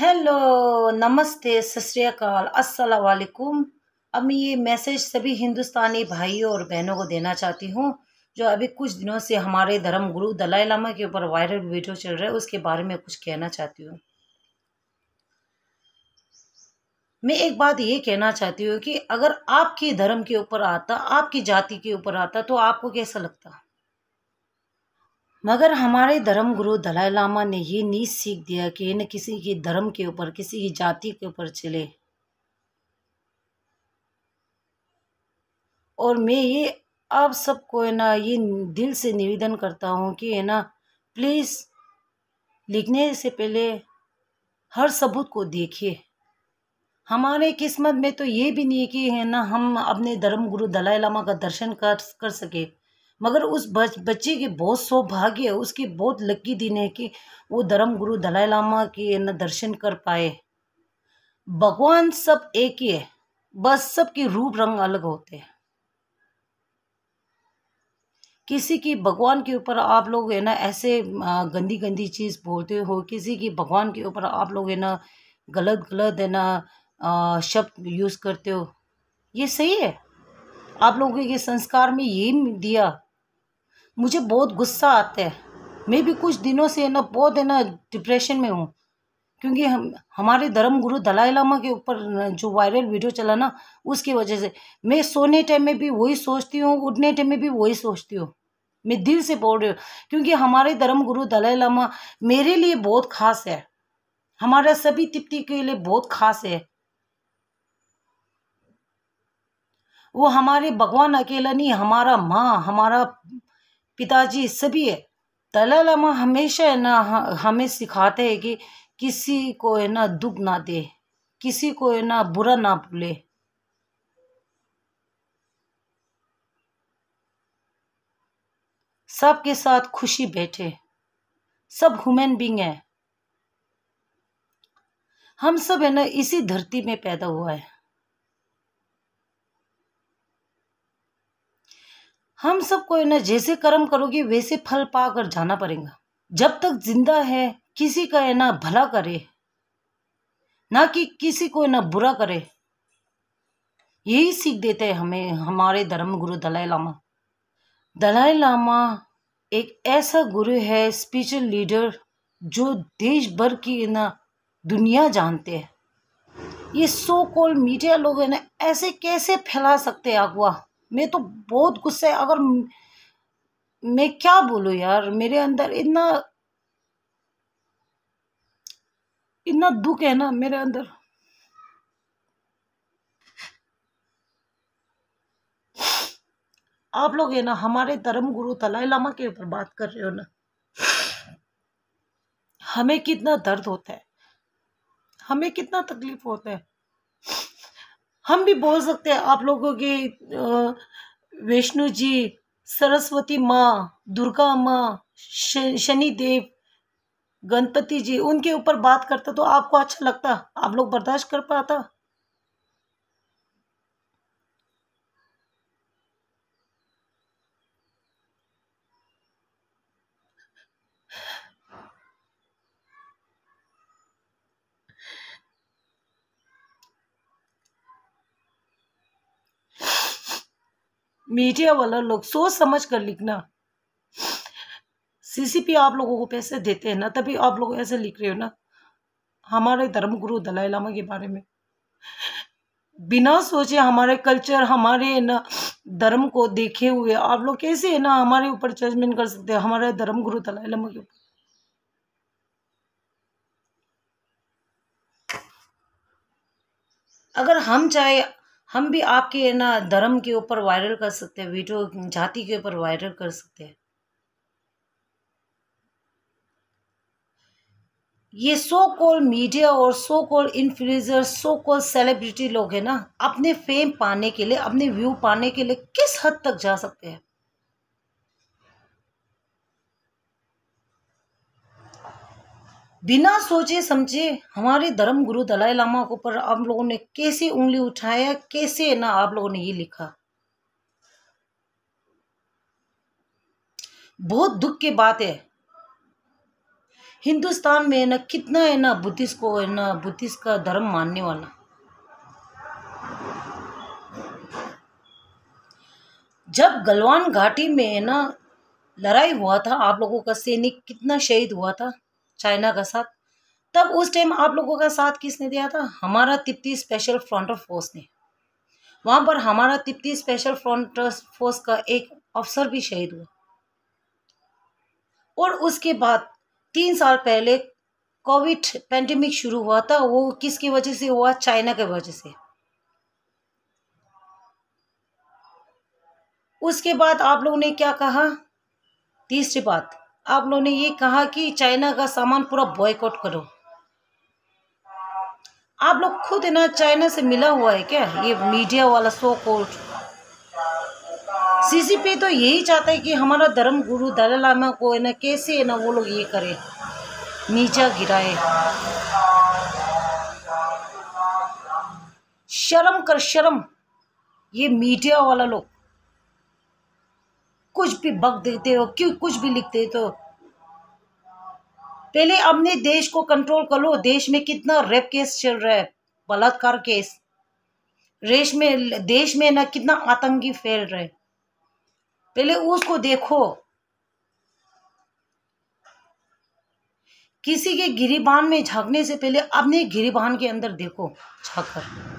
Hello नमस्ते सतरीकाल असलकुम अब मैं ये मैसेज सभी हिंदुस्तानी भाइयों और बहनों को देना चाहती हूँ जो अभी कुछ दिनों से हमारे धर्म गुरु दलाई लामा के ऊपर वायरल वीडियो चल रहा है उसके बारे में कुछ कहना चाहती हूँ मैं एक बात ये कहना चाहती हूँ कि अगर आपके धर्म के ऊपर आता आपकी जाति के ऊपर आता तो आपको कैसा लगता मगर हमारे धर्म गुरु दलाई लामा ने ये नीच सीख दिया कि न किसी के धर्म के ऊपर किसी की जाति के ऊपर चले और मैं ये आप सबको है ना ये दिल से निवेदन करता हूँ कि है ना प्लीज़ लिखने से पहले हर सबूत को देखिए हमारे किस्मत में तो ये भी नहीं कि है ना हम अपने धर्म गुरु दलाई लामा का दर्शन कर कर सके मगर उस बच बच्चे के बहुत सौभाग्य है उसकी बहुत लकी दिन है कि वो धर्म गुरु दलाई लामा के न दर्शन कर पाए भगवान सब एक ही है बस सबके रूप रंग अलग होते हैं किसी की भगवान के ऊपर आप लोग है ना ऐसे गंदी गंदी चीज़ बोलते हो किसी की भगवान के ऊपर आप लोग है ना गलत गलत है ना शब्द यूज़ करते हो ये सही है आप लोगों के संस्कार में यही दिया मुझे बहुत गुस्सा आता है मैं भी कुछ दिनों से ना बहुत है ना डिप्रेशन में हूँ क्योंकि हम हमारे धर्म गुरु दलाई लामा के ऊपर जो वायरल वीडियो चला ना उसकी वजह से मैं सोने टाइम में भी वही सोचती हूँ उठने टाइम में भी वही सोचती हूँ मैं दिल से बोल रही हूँ क्योंकि हमारे धर्म गुरु दलाई लामा मेरे लिए बहुत खास है हमारा सभी तिप्ति के लिए बहुत खास है वो हमारे भगवान अकेला नहीं हमारा माँ हमारा पिताजी सभी है तला लामा हमेशा है ना हमें सिखाते हैं कि किसी को है ना दुख ना दे किसी को है ना बुरा ना भूले सबके साथ खुशी बैठे सब ह्यूमन बींग है हम सब है ना इसी धरती में पैदा हुआ है हम सब को ना जैसे कर्म करोगे वैसे फल पा कर जाना पड़ेगा जब तक जिंदा है किसी का है ना भला करे ना कि किसी को ना बुरा करे यही सीख देते हैं हमें हमारे धर्म गुरु दलाई लामा दलाई लामा एक ऐसा गुरु है स्पिरिचुअल लीडर जो देश भर की ना दुनिया जानते हैं ये सो कॉल मीडिया लोग है ना ऐसे कैसे फैला सकते अगवा मैं तो बहुत गुस्से अगर मैं क्या बोलूँ यार मेरे अंदर इतना इतना दुख है ना मेरे अंदर आप लोग है ना हमारे धर्म गुरु तलाई लामा के ऊपर बात कर रहे हो ना हमें कितना दर्द होता है हमें कितना तकलीफ होता है हम भी बोल सकते हैं आप लोगों के वैष्णु जी सरस्वती माँ दुर्गा माँ शनि देव गणपति जी उनके ऊपर बात करता तो आपको अच्छा लगता आप लोग बर्दाश्त कर पाता मीडिया वाला लोग सोच समझ कर लिखना सीसीपी आप लोगों को पैसे देते हैं ना तभी आप लोग ऐसे लिख रहे हो ना हमारे धर्मगुरु दलाई लामा के बारे में बिना सोचे हमारे कल्चर हमारे ना धर्म को देखे हुए आप लोग कैसे ना हमारे ऊपर जजमेंट कर सकते हैं हमारे धर्म गुरु दलाई लामा के ऊपर अगर हम चाहे हम भी आपके ना धर्म के ऊपर वायरल कर सकते हैं वीडियो जाति के ऊपर वायरल कर सकते हैं ये सो कॉल मीडिया और so called influencer so called celebrity लोग हैं ना अपने फेम पाने के लिए अपने व्यू पाने के लिए किस हद तक जा सकते हैं बिना सोचे समझे हमारे धर्म गुरु दलाई लामा के ऊपर आप लोगों ने कैसे उंगली उठाया कैसे ना आप लोगों ने ये लिखा बहुत दुख की बात है हिंदुस्तान में ना कितना है ना बुद्धिस्ट को है ना बुद्धिस्ट का धर्म मानने वाला जब गलवान घाटी में है ना लड़ाई हुआ था आप लोगों का सैनिक कितना शहीद हुआ था चाइना का साथ तब उस टाइम आप लोगों का साथ किसने दिया था हमारा तिप्ती स्पेशल फ्रंट ऑफ फोर्स ने वहां पर हमारा तिप्ती स्पेशल फ्रंट फोर्स का एक अफसर भी शहीद हुआ और उसके बाद तीन साल पहले कोविड पेंडेमिक शुरू हुआ था वो किसकी वजह से हुआ चाइना के वजह से उसके बाद आप लोगों ने क्या कहा तीसरी बात आप लोगों ने ये कहा कि चाइना का सामान पूरा बॉयकॉट करो आप लोग खुद है ना चाइना से मिला हुआ है क्या ये मीडिया वाला सो कोर्ट सीसीपी तो यही चाहता है कि हमारा धर्म गुरु दलाई लामा को है ना कैसे है ना वो लोग ये करे नीचा गिराए शर्म कर शर्म ये मीडिया वाला लोग कुछ भी बक देते हो क्यों कुछ भी लिख देते हो तो? पहले अपने देश को कंट्रोल कर लो देश में कितना रेप केस चल रहा है बलात्कार केस रेश में देश में ना कितना आतंकी फैल रहे पहले उसको देखो किसी के गिरीबान में झांकने से पहले अपने गिरीबान के अंदर देखो झांकर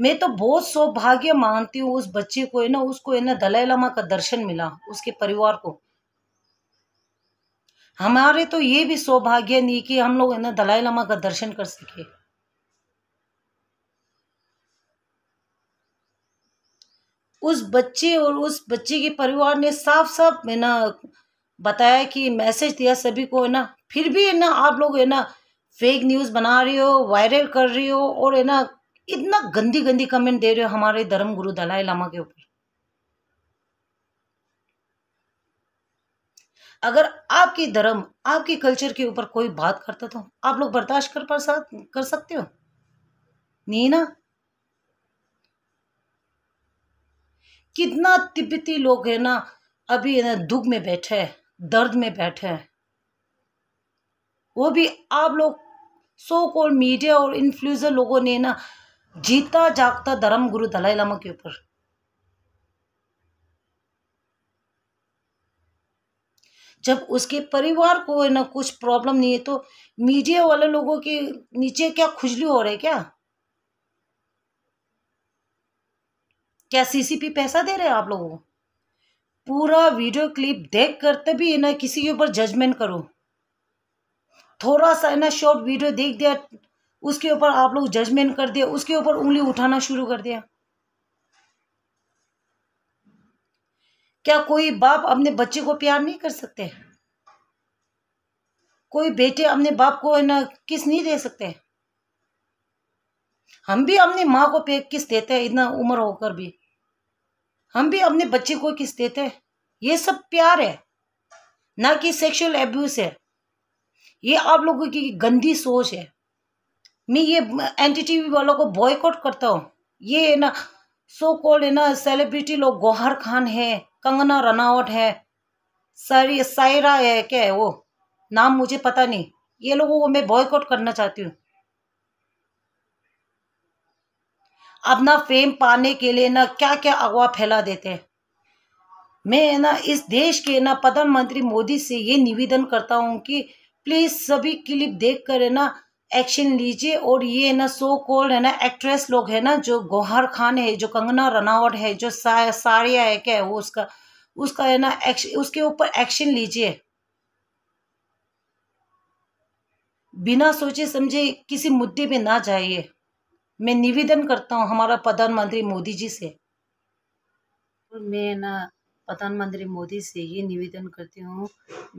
मैं तो बहुत सौभाग्य मानती हूँ उस बच्चे को है ना उसको है ना दलाई लामा का दर्शन मिला उसके परिवार को हमारे तो ये भी सौभाग्य नहीं कि हम लोग है ना दलाई लामा का दर्शन कर सके उस बच्चे और उस बच्चे के परिवार ने साफ साफ है ना बताया कि मैसेज दिया सभी को है ना फिर भी है ना आप लोग है ना फेक न्यूज़ बना रही हो वायरल कर रही हो और है ना इतना गंदी गंदी कमेंट दे रहे हो हमारे धर्म गुरु दलाई लामा के ऊपर अगर आपकी धर्म आपकी कल्चर के ऊपर कोई बात करता तो आप लोग बर्दाश्त कर पर साथ कर सकते हो नहीं ना कितना तिब्बती लोग है ना अभी ना दुख में बैठे हैं दर्द में बैठे हैं वो भी आप लोग सो कॉल मीडिया और इन्फ्लुएंसर लोगों ने ना जीता जागता धर्म गुरु दलाई लामा के ऊपर जब उसके परिवार को है ना कुछ प्रॉब्लम नहीं है तो मीडिया वाले लोगों के नीचे क्या खुजली हो रही क्या क्या सीसीपी पैसा दे रहे हैं आप लोगों को पूरा वीडियो क्लिप देख कर तभी ना किसी के ऊपर जजमेंट करो थोड़ा सा ना शॉर्ट वीडियो देख दिया उसके ऊपर आप लोग जजमेंट कर दिया उसके ऊपर उंगली उठाना शुरू कर दिया क्या कोई बाप अपने बच्चे को प्यार नहीं कर सकते कोई बेटे अपने बाप को ना किस नहीं दे सकते हम भी अपनी माँ को पे किस देते हैं इतना उम्र होकर भी हम भी अपने बच्चे को किस देते हैं ये सब प्यार है ना कि सेक्सुअल एब्यूज है ये आप लोगों की गंदी सोच है मैं ये एन टी वालों को बॉयकॉट करता हूँ ये है ना सो कॉल्ड है ना सेलिब्रिटी लोग गोहर खान है कंगना रनावट है सारी सायरा है क्या है वो नाम मुझे पता नहीं ये लोगों को मैं बॉयकॉट करना चाहती हूँ अपना फेम पाने के लिए ना क्या क्या अगवा फैला देते हैं मैं ना इस देश के ना प्रधानमंत्री मोदी से ये निवेदन करता हूँ कि प्लीज़ सभी क्लिप देख कर है ना एक्शन लीजिए और ये है ना सो कॉल्ड है ना एक्ट्रेस लोग है ना जो गौहर खान है जो कंगना रनावट है जो सा, सारिया है क्या है वो उसका उसका है ना एक्शन उसके ऊपर एक्शन लीजिए बिना सोचे समझे किसी मुद्दे पे ना जाइए मैं निवेदन करता हूँ हमारा प्रधानमंत्री मोदी जी से मैं ना प्रधानमंत्री मोदी से ये निवेदन करती हूँ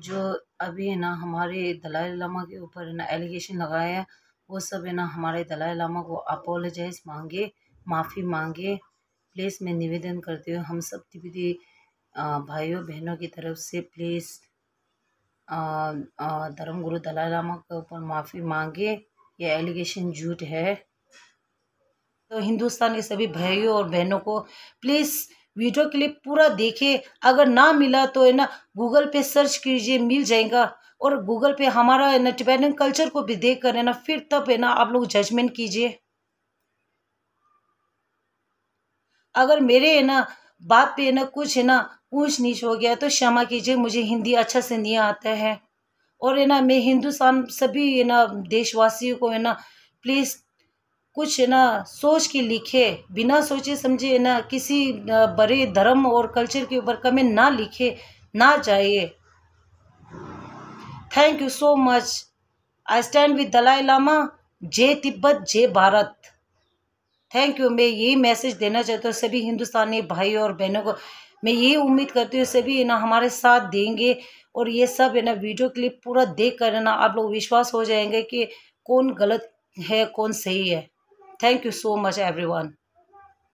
जो अभी है ना हमारे दलाई लामा के ऊपर है ना एलिगेशन लगाया है वो सब है ना हमारे दलाई लामा को अपोलोजाइज मांगे माफ़ी मांगे प्लीज़ मैं निवेदन करती हूँ हम सब तिब्बती भाइयों बहनों की तरफ से प्लीज़ धर्म गुरु दलाई लामा के ऊपर माफ़ी मांगे ये एलिगेशन झूठ है तो हिंदुस्तान के सभी भाइयों और बहनों को प्लीज़ वीडियो क्लिप पूरा देखे अगर ना मिला तो है ना गूगल पे सर्च कीजिए मिल जाएगा और गूगल पे हमारा है ना टिबेटन कल्चर को भी देख कर है ना फिर तब है ना आप लोग जजमेंट कीजिए अगर मेरे है ना बात पे है ना कुछ है ना ऊंच नीच हो गया तो क्षमा कीजिए मुझे हिंदी अच्छा से नहीं आता है और है ना मैं हिंदुस्तान सभी है ना देशवासियों को है ना प्लीज़ कुछ है ना सोच के लिखे बिना सोचे समझे है ना किसी बड़े धर्म और कल्चर के ऊपर कमें ना लिखे ना चाहिए thank you so much I stand with Dalai Lama जय तिब्बत जय भारत थैंक यू मैं यही मैसेज देना चाहता हूँ सभी हिंदुस्तानी भाई और बहनों को मैं यही उम्मीद करती हूँ सभी ना हमारे साथ देंगे और ये सब है ना वीडियो क्लिप पूरा देख कर ना आप लोग विश्वास हो जाएंगे कि कौन गलत है कौन सही है Thank you so much, everyone.